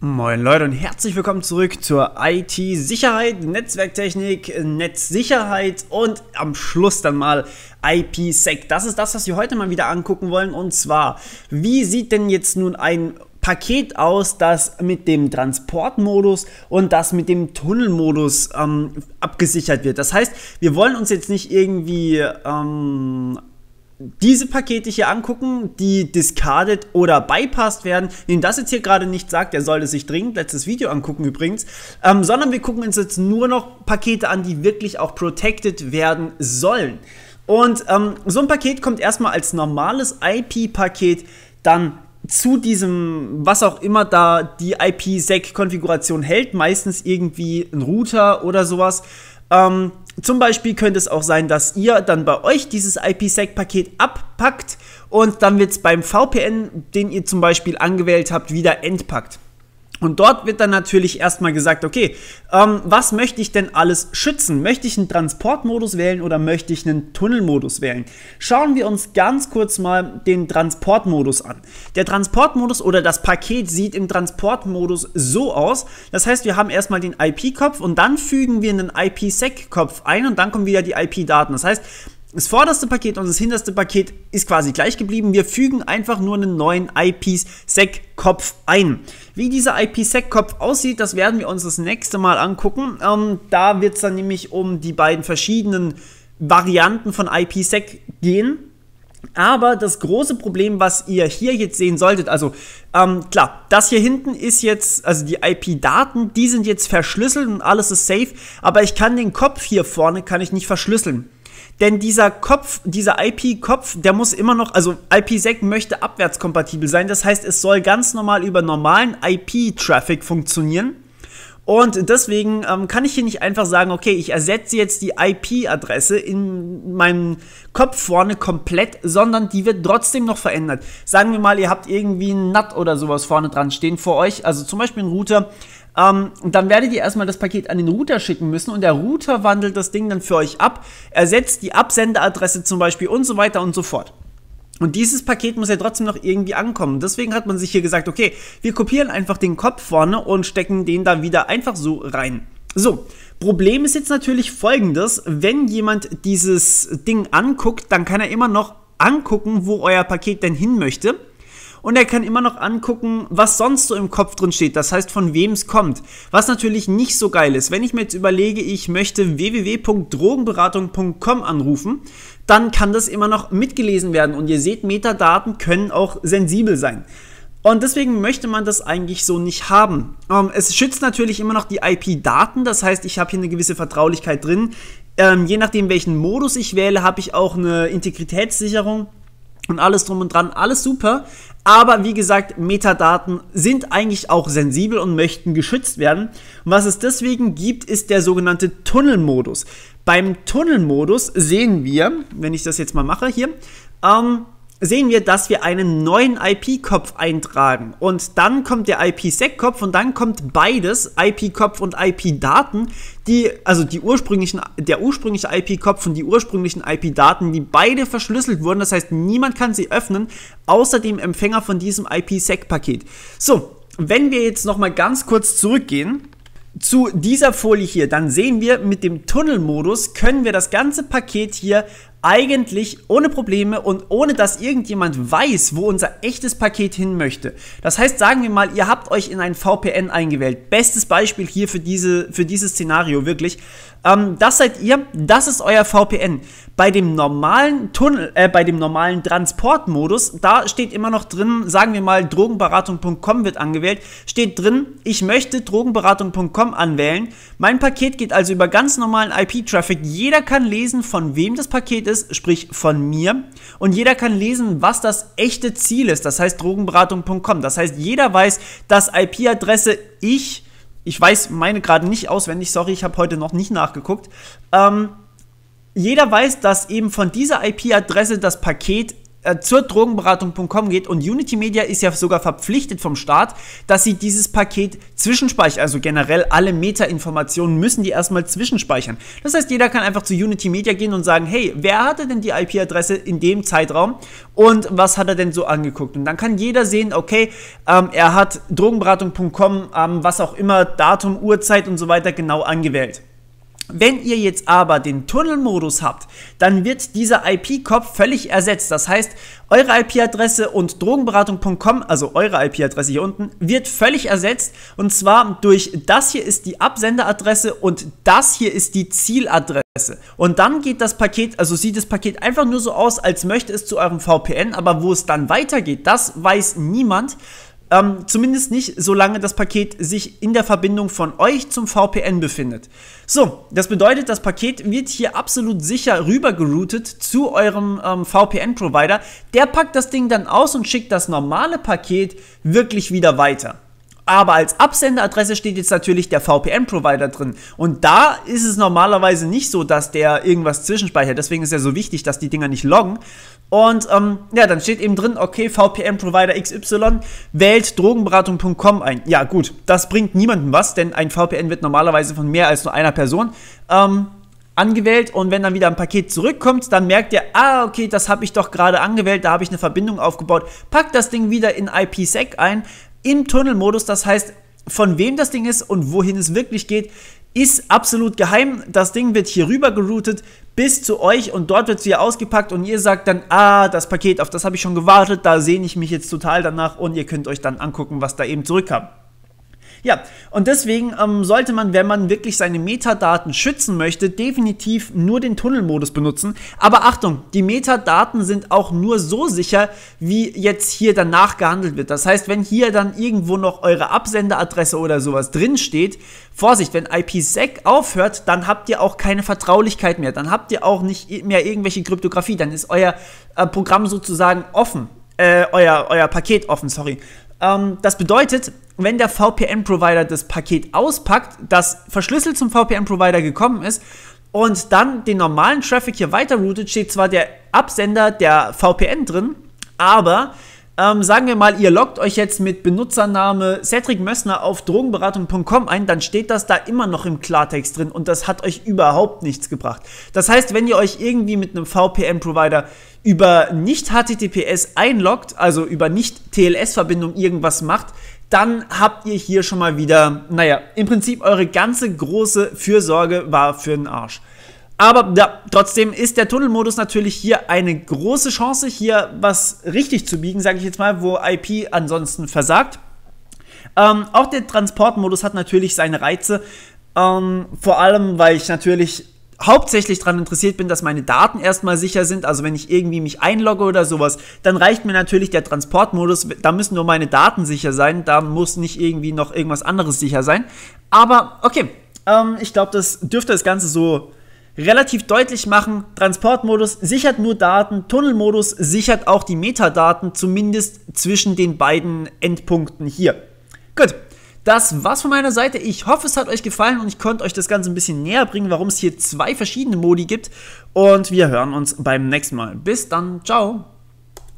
Moin Leute und herzlich willkommen zurück zur IT-Sicherheit, Netzwerktechnik, Netzsicherheit und am Schluss dann mal IPsec. Das ist das, was wir heute mal wieder angucken wollen und zwar, wie sieht denn jetzt nun ein Paket aus, das mit dem Transportmodus und das mit dem Tunnelmodus ähm, abgesichert wird. Das heißt, wir wollen uns jetzt nicht irgendwie ähm, diese Pakete hier angucken, die discarded oder bypassed werden, dem das jetzt hier gerade nicht sagt, der sollte sich dringend letztes Video angucken übrigens, ähm, sondern wir gucken uns jetzt nur noch Pakete an, die wirklich auch protected werden sollen. Und ähm, so ein Paket kommt erstmal als normales IP-Paket dann zu diesem, was auch immer da die ipsec konfiguration hält, meistens irgendwie ein Router oder sowas. Ähm, zum Beispiel könnte es auch sein, dass ihr dann bei euch dieses IPsec-Paket abpackt und dann wird es beim VPN, den ihr zum Beispiel angewählt habt, wieder entpackt. Und dort wird dann natürlich erstmal gesagt, okay, ähm, was möchte ich denn alles schützen? Möchte ich einen Transportmodus wählen oder möchte ich einen Tunnelmodus wählen? Schauen wir uns ganz kurz mal den Transportmodus an. Der Transportmodus oder das Paket sieht im Transportmodus so aus. Das heißt, wir haben erstmal den IP-Kopf und dann fügen wir einen IPsec-Kopf ein und dann kommen wieder die IP-Daten. Das heißt, das vorderste Paket und das hinterste Paket ist quasi gleich geblieben. Wir fügen einfach nur einen neuen ipsec kopf ein. Wie dieser ipsec kopf aussieht, das werden wir uns das nächste Mal angucken. Ähm, da wird es dann nämlich um die beiden verschiedenen Varianten von IPsec gehen. Aber das große Problem, was ihr hier jetzt sehen solltet, also ähm, klar, das hier hinten ist jetzt, also die IP-Daten, die sind jetzt verschlüsselt und alles ist safe, aber ich kann den Kopf hier vorne, kann ich nicht verschlüsseln. Denn dieser Kopf, dieser IP-Kopf, der muss immer noch, also IPsec möchte abwärtskompatibel sein. Das heißt, es soll ganz normal über normalen IP-Traffic funktionieren. Und deswegen ähm, kann ich hier nicht einfach sagen, okay, ich ersetze jetzt die IP-Adresse in meinem Kopf vorne komplett, sondern die wird trotzdem noch verändert. Sagen wir mal, ihr habt irgendwie ein NAT oder sowas vorne dran stehen vor euch, also zum Beispiel ein Router, ähm, dann werdet ihr erstmal das Paket an den Router schicken müssen und der Router wandelt das Ding dann für euch ab, ersetzt die Absenderadresse zum Beispiel und so weiter und so fort. Und dieses Paket muss ja trotzdem noch irgendwie ankommen. Deswegen hat man sich hier gesagt, okay, wir kopieren einfach den Kopf vorne und stecken den da wieder einfach so rein. So, Problem ist jetzt natürlich folgendes, wenn jemand dieses Ding anguckt, dann kann er immer noch angucken, wo euer Paket denn hin möchte und er kann immer noch angucken, was sonst so im Kopf drin steht, das heißt, von wem es kommt. Was natürlich nicht so geil ist. Wenn ich mir jetzt überlege, ich möchte www.drogenberatung.com anrufen, dann kann das immer noch mitgelesen werden und ihr seht, Metadaten können auch sensibel sein. Und deswegen möchte man das eigentlich so nicht haben. Ähm, es schützt natürlich immer noch die IP-Daten, das heißt, ich habe hier eine gewisse Vertraulichkeit drin. Ähm, je nachdem, welchen Modus ich wähle, habe ich auch eine Integritätssicherung und alles drum und dran, alles super. Aber wie gesagt, Metadaten sind eigentlich auch sensibel und möchten geschützt werden. Und was es deswegen gibt, ist der sogenannte Tunnelmodus. Beim Tunnelmodus sehen wir, wenn ich das jetzt mal mache hier, ähm, sehen wir, dass wir einen neuen IP-Kopf eintragen. Und dann kommt der IPsec-Kopf und dann kommt beides, IP-Kopf und IP-Daten, die, also die ursprünglichen, der ursprüngliche IP-Kopf und die ursprünglichen IP-Daten, die beide verschlüsselt wurden. Das heißt, niemand kann sie öffnen, außer dem Empfänger von diesem IPsec-Paket. So, wenn wir jetzt nochmal ganz kurz zurückgehen, zu dieser Folie hier, dann sehen wir, mit dem Tunnelmodus können wir das ganze Paket hier eigentlich ohne Probleme und ohne dass irgendjemand weiß, wo unser echtes Paket hin möchte. Das heißt, sagen wir mal, ihr habt euch in ein VPN eingewählt. Bestes Beispiel hier für, diese, für dieses Szenario wirklich. Ähm, das seid ihr, das ist euer VPN. Bei dem normalen Tunnel, äh, bei dem normalen Transportmodus, da steht immer noch drin, sagen wir mal, drogenberatung.com wird angewählt, steht drin, ich möchte drogenberatung.com anwählen. Mein Paket geht also über ganz normalen IP-Traffic. Jeder kann lesen, von wem das Paket ist, sprich von mir. Und jeder kann lesen, was das echte Ziel ist, das heißt drogenberatung.com. Das heißt, jeder weiß, dass IP-Adresse ich ich weiß meine gerade nicht auswendig, sorry, ich habe heute noch nicht nachgeguckt. Ähm, jeder weiß, dass eben von dieser IP-Adresse das Paket äh, zur Drogenberatung.com geht und Unity Media ist ja sogar verpflichtet vom Staat, dass sie dieses Paket zwischenspeichern. Also generell alle Meta-Informationen müssen die erstmal zwischenspeichern. Das heißt, jeder kann einfach zu Unity Media gehen und sagen, hey, wer hatte denn die IP-Adresse in dem Zeitraum und was hat er denn so angeguckt? Und dann kann jeder sehen, okay, ähm, er hat Drogenberatung.com, ähm, was auch immer, Datum, Uhrzeit und so weiter genau angewählt. Wenn ihr jetzt aber den Tunnelmodus habt, dann wird dieser IP-Kopf völlig ersetzt. Das heißt, eure IP-Adresse und drogenberatung.com, also eure IP-Adresse hier unten, wird völlig ersetzt. Und zwar durch das hier ist die Absenderadresse und das hier ist die Zieladresse. Und dann geht das Paket, also sieht das Paket einfach nur so aus, als möchte es zu eurem VPN, aber wo es dann weitergeht, das weiß niemand. Ähm, zumindest nicht, solange das Paket sich in der Verbindung von euch zum VPN befindet. So, das bedeutet, das Paket wird hier absolut sicher rübergeroutet zu eurem ähm, VPN-Provider. Der packt das Ding dann aus und schickt das normale Paket wirklich wieder weiter. Aber als Absenderadresse steht jetzt natürlich der VPN-Provider drin. Und da ist es normalerweise nicht so, dass der irgendwas zwischenspeichert. Deswegen ist ja so wichtig, dass die Dinger nicht loggen, und ähm, ja, dann steht eben drin, okay, VPN-Provider XY wählt drogenberatung.com ein. Ja, gut, das bringt niemandem was, denn ein VPN wird normalerweise von mehr als nur einer Person ähm, angewählt. Und wenn dann wieder ein Paket zurückkommt, dann merkt ihr, ah, okay, das habe ich doch gerade angewählt, da habe ich eine Verbindung aufgebaut. Packt das Ding wieder in IPsec ein, im Tunnelmodus, das heißt, von wem das Ding ist und wohin es wirklich geht, ist absolut geheim. Das Ding wird hier rüber geroutet bis zu euch und dort wird es wieder ausgepackt und ihr sagt dann, ah, das Paket, auf das habe ich schon gewartet, da sehne ich mich jetzt total danach und ihr könnt euch dann angucken, was da eben zurückkam. Ja, und deswegen ähm, sollte man, wenn man wirklich seine Metadaten schützen möchte, definitiv nur den Tunnelmodus benutzen. Aber Achtung, die Metadaten sind auch nur so sicher, wie jetzt hier danach gehandelt wird. Das heißt, wenn hier dann irgendwo noch eure Absenderadresse oder sowas drinsteht, Vorsicht, wenn IPsec aufhört, dann habt ihr auch keine Vertraulichkeit mehr. Dann habt ihr auch nicht mehr irgendwelche Kryptographie. Dann ist euer äh, Programm sozusagen offen. Äh, euer, euer Paket offen, sorry. Ähm, das bedeutet, wenn der VPN-Provider das Paket auspackt, das verschlüsselt zum VPN-Provider gekommen ist und dann den normalen Traffic hier weiter routet, steht zwar der Absender der VPN drin, aber ähm, sagen wir mal, ihr loggt euch jetzt mit Benutzername Cedric Mössner auf drogenberatung.com ein, dann steht das da immer noch im Klartext drin und das hat euch überhaupt nichts gebracht. Das heißt, wenn ihr euch irgendwie mit einem VPN-Provider über nicht HTTPS einloggt, also über nicht TLS-Verbindung irgendwas macht, dann habt ihr hier schon mal wieder, naja, im Prinzip eure ganze große Fürsorge war für den Arsch. Aber ja, trotzdem ist der Tunnelmodus natürlich hier eine große Chance, hier was richtig zu biegen, sage ich jetzt mal, wo IP ansonsten versagt. Ähm, auch der Transportmodus hat natürlich seine Reize, ähm, vor allem weil ich natürlich hauptsächlich daran interessiert bin, dass meine Daten erstmal sicher sind. Also wenn ich irgendwie mich einlogge oder sowas, dann reicht mir natürlich der Transportmodus. Da müssen nur meine Daten sicher sein. Da muss nicht irgendwie noch irgendwas anderes sicher sein. Aber okay, ähm, ich glaube, das dürfte das Ganze so relativ deutlich machen, Transportmodus sichert nur Daten, Tunnelmodus sichert auch die Metadaten, zumindest zwischen den beiden Endpunkten hier. Gut, das war's von meiner Seite. Ich hoffe, es hat euch gefallen und ich konnte euch das Ganze ein bisschen näher bringen, warum es hier zwei verschiedene Modi gibt. Und wir hören uns beim nächsten Mal. Bis dann, ciao.